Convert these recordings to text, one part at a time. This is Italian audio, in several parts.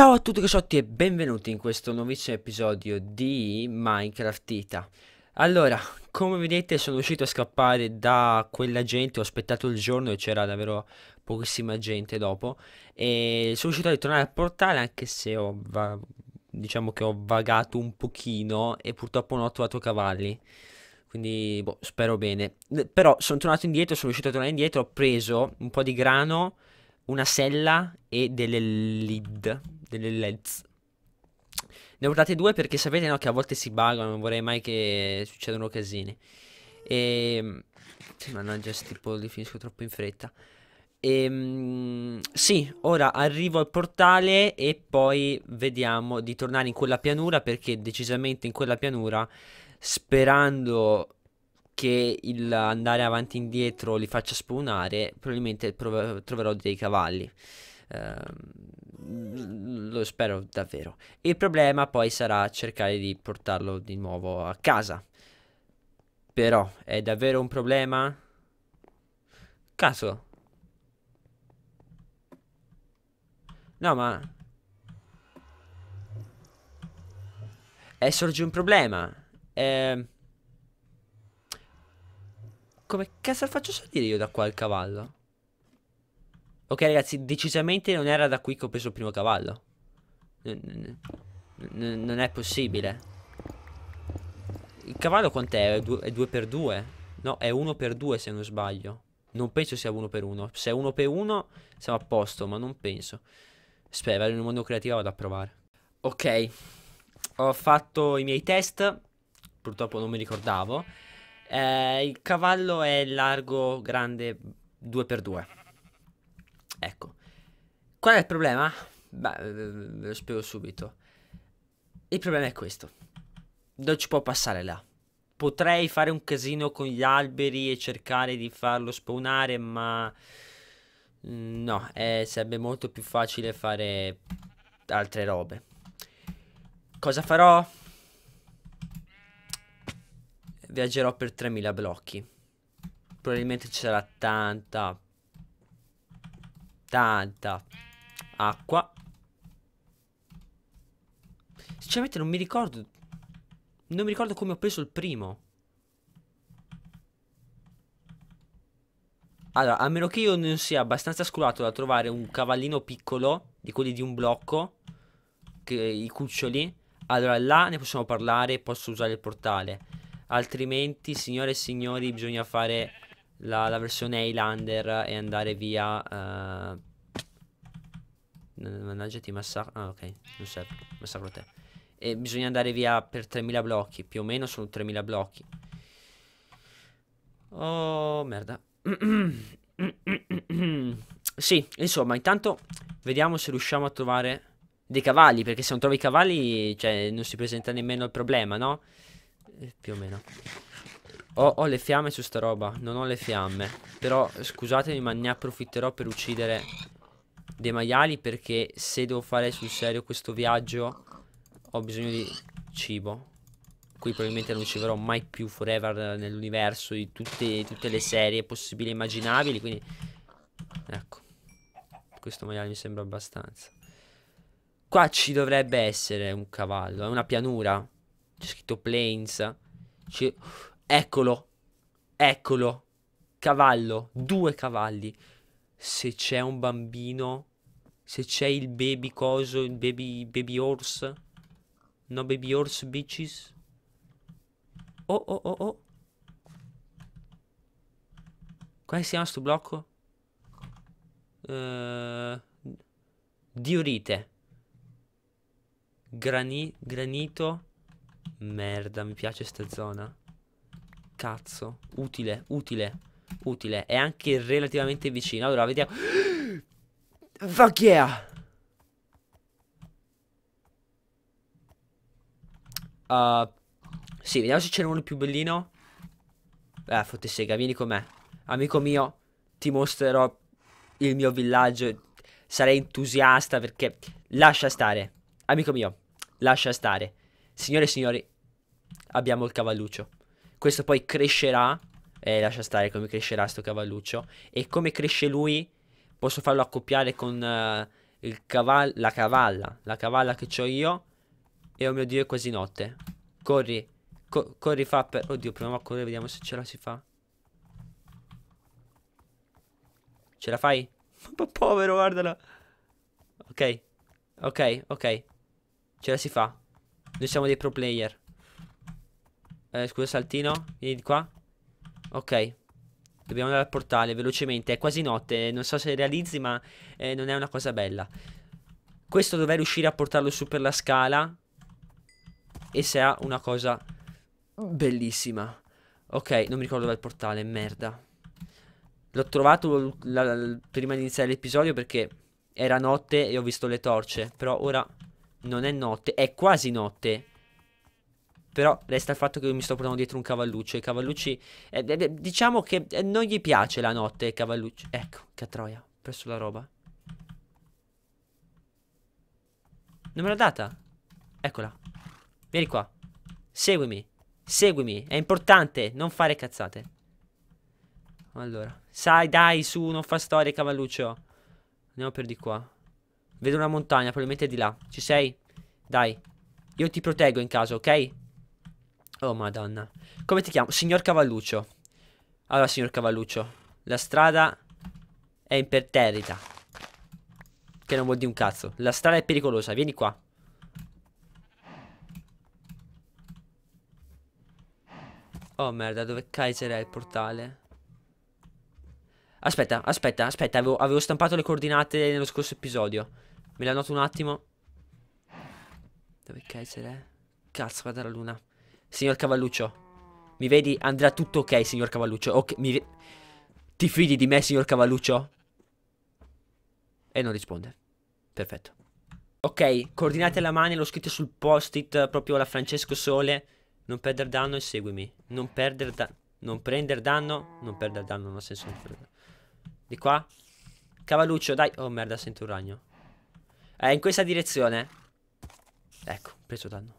Ciao a tutti caciotti e benvenuti in questo nuovissimo episodio di Minecraft Ita Allora, come vedete sono riuscito a scappare da quella gente, ho aspettato il giorno e c'era davvero pochissima gente dopo E sono riuscito a ritornare al portale anche se ho, diciamo che ho vagato un pochino e purtroppo non ho trovato cavalli Quindi boh, spero bene Però sono tornato indietro, sono riuscito a tornare indietro, ho preso un po' di grano una sella e delle lead delle LEDs. Ne ho portate due perché sapete no, che a volte si buggano, non vorrei mai che succedano casini. E... Ehm, mannaggia, tipo li finisco troppo in fretta. E, ehm, sì, ora arrivo al portale e poi vediamo di tornare in quella pianura perché decisamente in quella pianura, sperando che il andare avanti e indietro li faccia spawnare, probabilmente troverò dei cavalli. Ehm, lo spero davvero. Il problema poi sarà cercare di portarlo di nuovo a casa. Però è davvero un problema? Caso. No, ma... Eh, sorge un problema. Eh... Come cazzo faccio salire io da qua il cavallo? Ok ragazzi, decisamente non era da qui che ho preso il primo cavallo. Non, non, è possibile. Il cavallo quant'è? È 2x2? No, è 1x2 se non sbaglio. Non penso sia 1x1. Se è 1x1 siamo a posto, ma non penso. Spero, in un mondo creativo vado a provare. Ok, ho fatto i miei test. Purtroppo non mi ricordavo. Eh, il cavallo è largo, grande, 2x2. Ecco, qual è il problema? Beh, ve eh, eh, lo spiego subito. Il problema è questo. Non ci può passare là. Potrei fare un casino con gli alberi e cercare di farlo spawnare, ma... Mm, no, eh, sarebbe molto più facile fare altre robe. Cosa farò? Viaggerò per 3000 blocchi. Probabilmente ci sarà tanta, tanta acqua. Sinceramente non mi ricordo. Non mi ricordo come ho preso il primo. Allora, a meno che io non sia abbastanza scurato da trovare un cavallino piccolo, di quelli di un blocco, che, i cuccioli, allora là ne possiamo parlare, posso usare il portale. Altrimenti, signore e signori, bisogna fare la, la versione Highlander e andare via... Uh... Mannaggia ti massacro... Ah ok, non serve, massacro te. E bisogna andare via per 3000 blocchi, più o meno sono 3000 blocchi. Oh merda. sì, insomma, intanto vediamo se riusciamo a trovare dei cavalli, perché se non trovi i cavalli, cioè, non si presenta nemmeno il problema, no? Eh, più o meno. Ho, ho, le fiamme su sta roba Non ho le fiamme Però scusatemi ma ne approfitterò per uccidere Dei maiali perché Se devo fare sul serio questo viaggio Ho bisogno di cibo Qui probabilmente non ci verrò mai più forever Nell'universo Di tutte, tutte le serie possibili e immaginabili Quindi Ecco Questo maiale mi sembra abbastanza Qua ci dovrebbe essere un cavallo È una pianura C'è scritto plains ci... Eccolo, eccolo, cavallo, due cavalli. Se c'è un bambino, se c'è il baby coso, il baby, baby horse, no baby horse bitches. Oh, oh, oh, oh. Come si chiama sto blocco? Uh, diorite. Grani granito. Merda, mi piace sta zona. Cazzo, utile, utile, utile. È anche relativamente vicino. Allora, vediamo. Fuck yeah! Uh, sì, vediamo se ce n'è uno più bellino. Eh, fotte sega, vieni con me. Amico mio, ti mostrerò il mio villaggio. Sarei entusiasta perché... Lascia stare. Amico mio, lascia stare. Signore e signori, abbiamo il cavalluccio. Questo poi crescerà. Eh, lascia stare come crescerà sto cavalluccio. E come cresce lui, posso farlo accoppiare con uh, il caval la cavalla. La cavalla che ho io. E oh mio dio, è quasi notte. Corri. Co corri fa per... Oddio, proviamo a correre, vediamo se ce la si fa. Ce la fai? Povero, guardala. Ok. Ok, ok. Ce la si fa. Noi siamo dei pro player. Eh, scusa, saltino. Vieni di qua. Ok. Dobbiamo andare al portale velocemente. È quasi notte. Non so se realizzi, ma eh, non è una cosa bella. Questo dovrei riuscire a portarlo su per la scala. E sarà una cosa bellissima. Ok, non mi ricordo dove è il portale. Merda. L'ho trovato la, la, prima di iniziare l'episodio perché era notte e ho visto le torce. Però ora non è notte. È quasi notte però resta il fatto che io mi sto portando dietro un cavalluccio e Cavallucci, eh, eh, eh, diciamo che eh, non gli piace la notte Cavallucci, ecco, che troia, presso la roba. Non me l'ha data? Eccola. Vieni qua. Seguimi. Seguimi. È importante. Non fare cazzate. Allora. Sai, dai, su. Non fa storie cavalluccio. Andiamo per di qua. Vedo una montagna. Probabilmente è di là. Ci sei? Dai. Io ti proteggo in caso, ok? Oh madonna Come ti chiamo? Signor Cavalluccio Allora signor Cavalluccio La strada è imperterrita Che non vuol dire un cazzo La strada è pericolosa Vieni qua Oh merda Dove Kaiser è il portale? Aspetta, aspetta, aspetta avevo, avevo stampato le coordinate nello scorso episodio Me le annoto un attimo Dove Kaiser è? Cazzo guarda la luna Signor Cavalluccio. Mi vedi? Andrà tutto ok, signor Cavalluccio. Ok, mi... Ti fidi di me, signor Cavalluccio? E non risponde. Perfetto. Ok, coordinate alla mano, l'ho scritto sul post-it eh, proprio alla Francesco Sole. Non perdere danno e seguimi. Non perdere danno. Non prendere danno. Non perdere danno, non ha senso. Di qua. Cavalluccio, dai. Oh merda, sento un ragno. È eh, in questa direzione. Ecco, preso danno.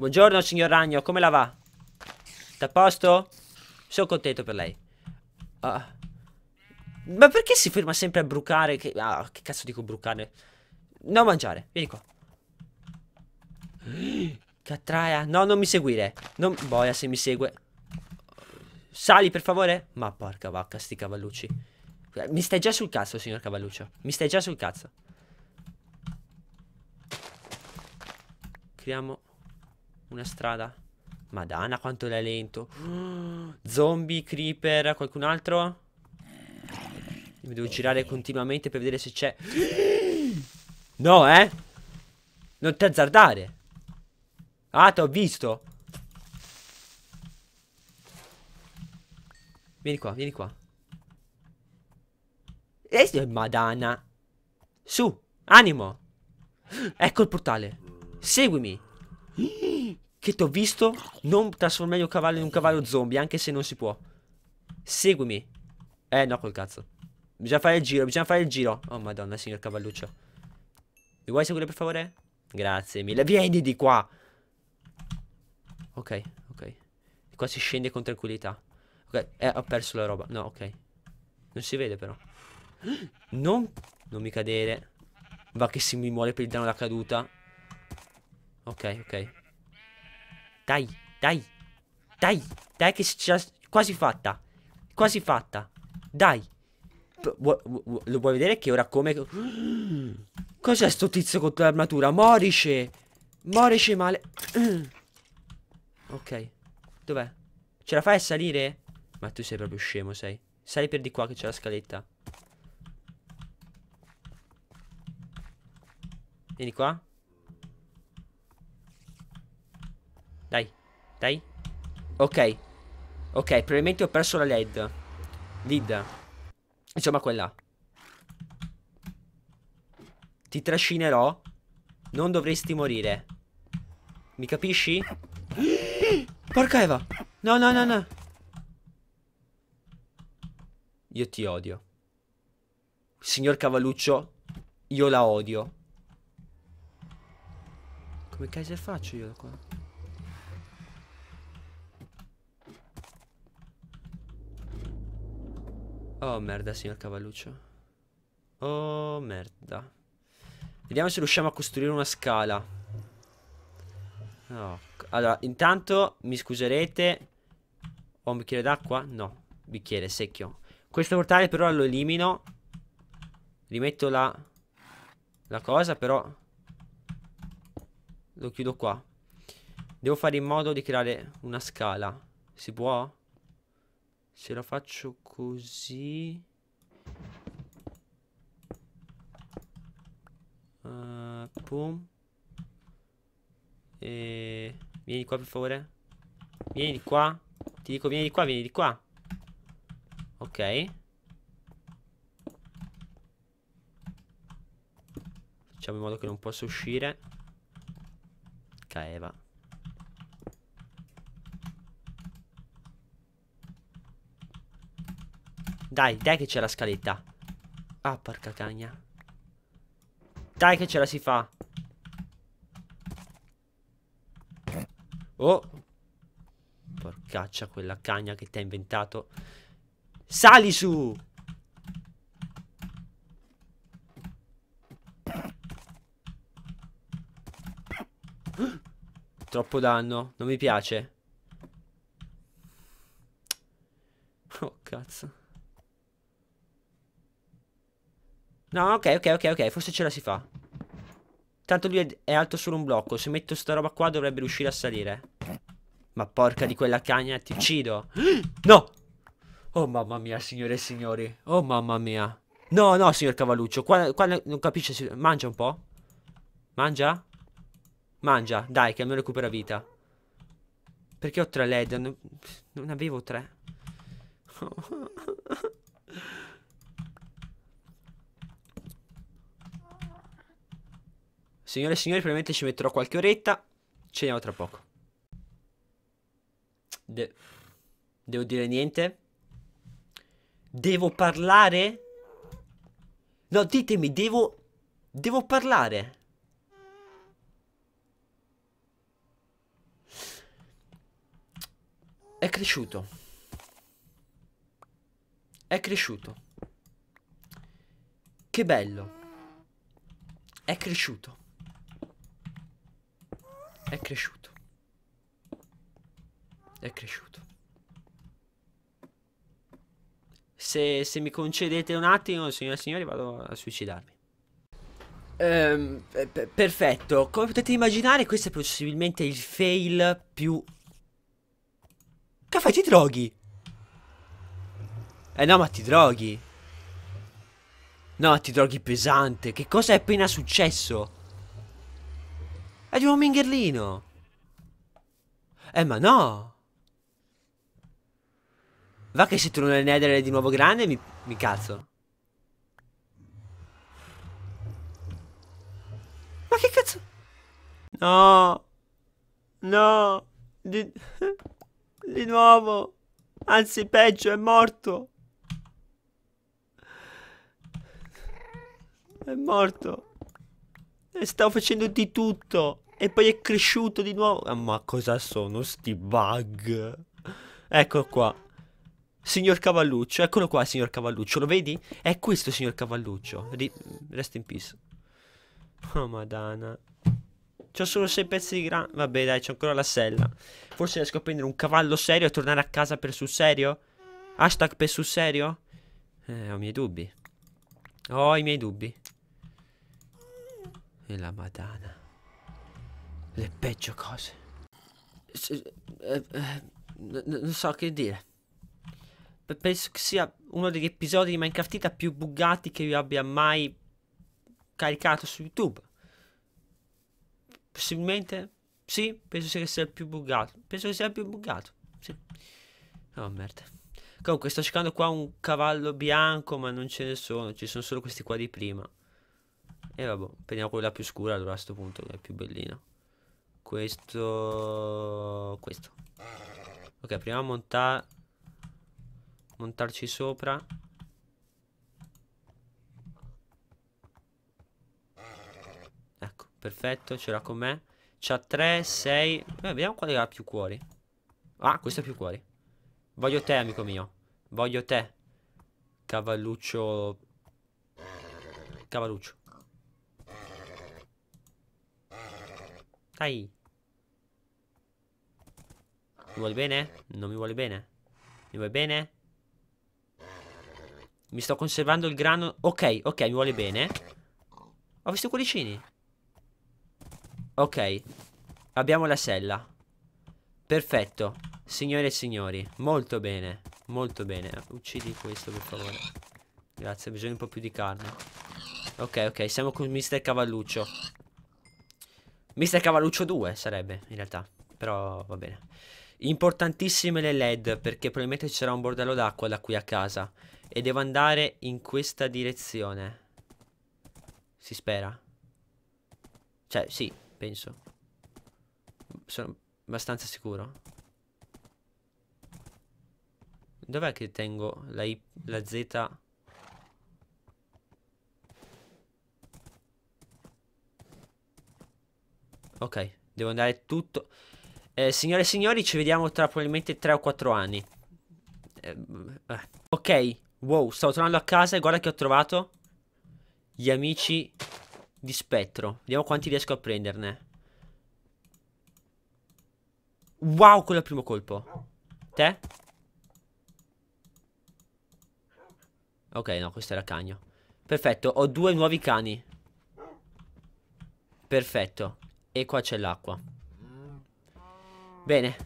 Buongiorno signor Ragno, come la va? Sta a posto? Sono contento per lei. Ah. Ma perché si ferma sempre a brucare? Che, ah, che cazzo dico brucare? No, mangiare, vieni qua. Catraia, no, non mi seguire. Non... Boia se mi segue. Sali, per favore? Ma porca vacca, sti cavallucci. Eh, mi stai già sul cazzo, signor cavalluccio. Mi stai già sul cazzo. Creiamo una strada. Madonna, quanto l'è lento. Oh, zombie, creeper, qualcun altro? Mi devo girare continuamente per vedere se c'è... No, eh? Non ti azzardare. Ah, ti ho visto. Vieni qua, vieni qua. E eh, madana. Su, animo. Ecco il portale. Seguimi che ti ho visto, non trasformare il cavallo in un cavallo zombie, anche se non si può. Seguimi. Eh, no, col cazzo. Bisogna fare il giro, bisogna fare il giro. Oh, madonna, signor cavalluccio. Mi vuoi seguire, per favore? Grazie mille. Vieni di qua. Ok, ok. qua si scende con tranquillità. Ok, eh, ho perso la roba. No, ok. Non si vede, però. Non... Non mi cadere. Va che si mi muore per il danno da caduta. Ok, ok. Dai, dai, dai, dai che c'è quasi fatta. Quasi fatta. Dai. P lo puoi vedere che ora come... Cos'è sto tizio con l'armatura? Morisce, morisce male... ok. Dov'è? Ce la fai a salire? Ma tu sei proprio scemo, sei. Sali per di qua che c'è la scaletta. Vieni qua. Dai, dai. Ok. Ok, probabilmente ho perso la LED. Lid. Insomma, quella. Ti trascinerò. Non dovresti morire. Mi capisci? Porca Eva. No, no, no, no. Io ti odio. Signor Cavalluccio, io la odio. Come cazzo faccio io da qua? Oh merda, signor cavalluccio. Oh merda. Vediamo se riusciamo a costruire una scala. Oh. Allora, intanto mi scuserete. Ho un bicchiere d'acqua? No, bicchiere secchio. Questo portale per ora lo elimino. Rimetto la, la cosa, però lo chiudo qua. Devo fare in modo di creare una scala. Si può? se la faccio così uh, pum e vieni qua per favore vieni qua ti dico vieni di qua vieni di qua ok facciamo in modo che non possa uscire caeva Dai, dai che c'è la scaletta. Ah, porca cagna. Dai che ce la si fa. Oh. Porcaccia quella cagna che ti ha inventato. Sali su! Troppo danno, non mi piace. Oh cazzo. No, ok, ok, ok, ok, forse ce la si fa. Tanto lui è, alto solo un blocco, se metto sta roba qua dovrebbe riuscire a salire. Ma porca di quella cagna, ti uccido. No! Oh mamma mia, signore e signori. Oh mamma mia. No, no, signor Cavalluccio, qua, qua non capisce, mangia un po'. Mangia? Mangia, dai, che almeno recupera vita. Perché ho tre led? Non, non avevo tre. Signore e signori, probabilmente ci metterò qualche oretta. Ci vediamo tra poco. De Devo dire niente? Devo parlare? No, ditemi, devo... Devo parlare. È cresciuto. È cresciuto. Che bello. È cresciuto. È cresciuto. È cresciuto. Se, se mi concedete un attimo, signore e signori, vado a suicidarmi. Ehm, eh, perfetto. Come potete immaginare, questo è possibilmente il fail più... Che fai? Ti droghi? Eh no, ma ti droghi. No, ti droghi pesante. Che cosa è appena successo? È di un mingherlino. Eh, ma no. Va che se torno nel nether è di nuovo grande mi, mi cazzo. Ma che cazzo? No. No. Di, di nuovo. Anzi, peggio, è morto. È morto. Eh, stavo facendo di tutto. E poi è cresciuto di nuovo. Ah, ma cosa sono sti bug? Eccolo qua. Signor Cavalluccio, eccolo qua, signor Cavalluccio, lo vedi? È questo, signor Cavalluccio. Ri rest in peace. Oh, madonna. C'ho solo sei pezzi di grano. Vabbè, dai, c'ho ancora la sella. Forse riesco a prendere un cavallo serio e tornare a casa per sul serio? Hashtag per sul serio? Eh, ho i miei dubbi. Ho i miei dubbi. E la madana. Le peggio cose. Eh, eh, non so che dire. Penso che sia uno degli episodi di Minecraft Ita più buggati che io abbia mai caricato su YouTube. Possibilmente? Sì, penso sia, sia il più buggato. Penso che sia il più buggato. Sì. Oh merda. Comunque sto cercando qua un cavallo bianco ma non ce ne sono, ci sono solo questi qua di prima. E vabbè, prendiamo quella più scura allora a questo punto, che è più bellina. Questo... Questo. Ok, prima a monta... montarci sopra. Ecco, perfetto, ce l'ha con me. C'ha 3, 6... Eh, vediamo quale ha più cuori. Ah, questo ha più cuori. Voglio te, amico mio. Voglio te. Cavalluccio... Cavalluccio. Dai. Mi vuole bene? Non mi vuole bene? Mi vuole bene? Mi sto conservando il grano. Ok, ok, mi vuole bene. Ho visto i cuoricini. Ok. Abbiamo la sella. Perfetto. Signore e signori. Molto bene. Molto bene. Uccidi questo, per favore. Grazie, ho bisogno un po' più di carne. Ok, ok, siamo con Mr. Cavalluccio. Mister Cavalluccio 2 sarebbe, in realtà. Però va bene. Importantissime le led, perché probabilmente c'era un bordello d'acqua da qui a casa. E devo andare in questa direzione. Si spera. Cioè, sì, penso. Sono abbastanza sicuro. Dov'è che tengo la, I, la Z? Ok, devo andare tutto. Eh, signore e signori, ci vediamo tra probabilmente 3 o 4 anni. Eh, eh, Ok, wow, stavo tornando a casa e guarda che ho trovato gli amici di spettro. Vediamo quanti riesco a prenderne. Wow, quello è il primo colpo. Te? Ok, no, questo era cagno. Perfetto, ho due nuovi cani. Perfetto. E qua c'è l'acqua. Bene.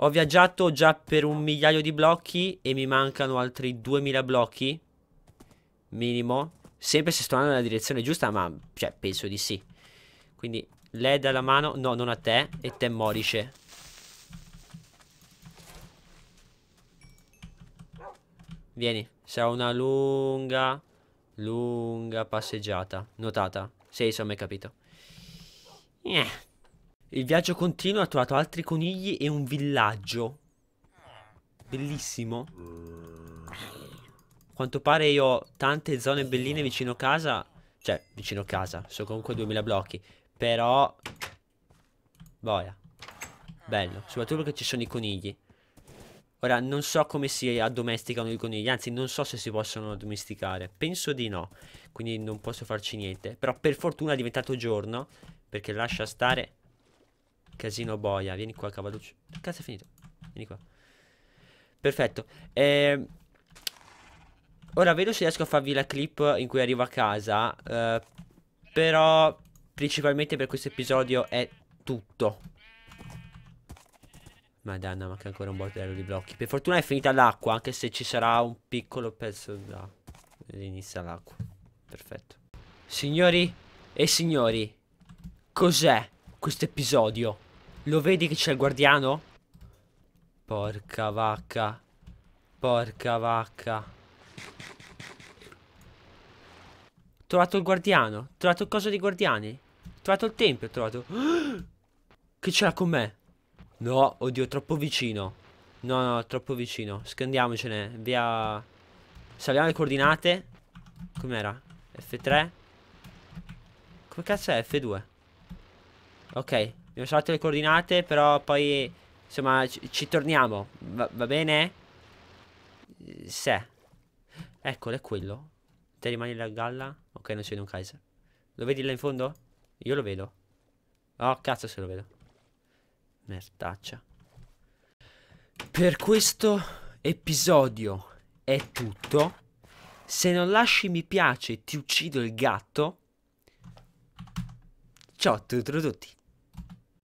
Ho viaggiato già per un migliaio di blocchi e mi mancano altri 2000 blocchi. Minimo. Sempre se sto andando nella direzione giusta, ma cioè, penso di sì. Quindi lei dà la mano, no, non a te, e te morisce. Vieni, sarà una lunga, lunga passeggiata. Notata. Sì, insomma, hai capito. Eh. Il viaggio continua, ha trovato altri conigli e un villaggio. Bellissimo. A quanto pare io ho tante zone belline vicino casa. Cioè, vicino casa. Sono comunque 2000 blocchi. Però... Boia. Bello. Soprattutto perché ci sono i conigli. Ora, non so come si addomesticano i conigli, anzi non so se si possono addomesticare, penso di no, quindi non posso farci niente. Però per fortuna è diventato giorno perché lascia stare Casino boia Vieni qua cavalluccio Cazzo è finito Vieni qua Perfetto eh, Ora vedo se riesco a farvi la clip in cui arrivo a casa eh, Però Principalmente per questo episodio è tutto Madonna manca ancora un bordello di blocchi Per fortuna è finita l'acqua Anche se ci sarà un piccolo pezzo da Inizia l'acqua Perfetto Signori e signori Cos'è questo episodio? Lo vedi che c'è il guardiano? Porca vacca. Porca vacca. trovato il guardiano. trovato cosa coso dei guardiani. trovato il tempio. Ho trovato... Che c'era con me? No, oddio, troppo vicino. No, no, troppo vicino. Scandiamocene. Via... Saliamo le coordinate. Com'era? F3. Come cazzo è F2? Ok, abbiamo salvato le coordinate, però poi, insomma, ci, ci torniamo. Va, va bene? Se. Eccolo, è quello. Te rimani la galla? Ok, non si vede un Kaiser. Lo vedi là in fondo? Io lo vedo. Oh, cazzo se lo vedo. Mertaccia. Per questo episodio è tutto. Se non lasci mi piace ti uccido il gatto. Ciao a tutti.